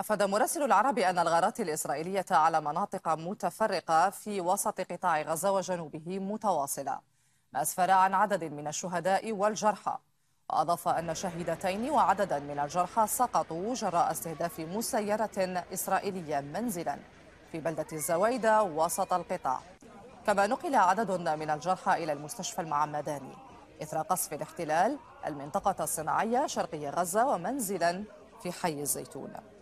أفاد مراسل العربي أن الغارات الإسرائيلية على مناطق متفرقة في وسط قطاع غزة وجنوبه متواصلة ما أسفر عن عدد من الشهداء والجرحى وأضاف أن شهيدتين وعددا من الجرحى سقطوا جراء استهداف مسيرة إسرائيلية منزلا في بلدة الزويدة وسط القطاع كما نقل عدد من الجرحى إلى المستشفى المعمداني إثر قصف الاحتلال المنطقة الصناعية شرقي غزة ومنزلا في حي الزيتون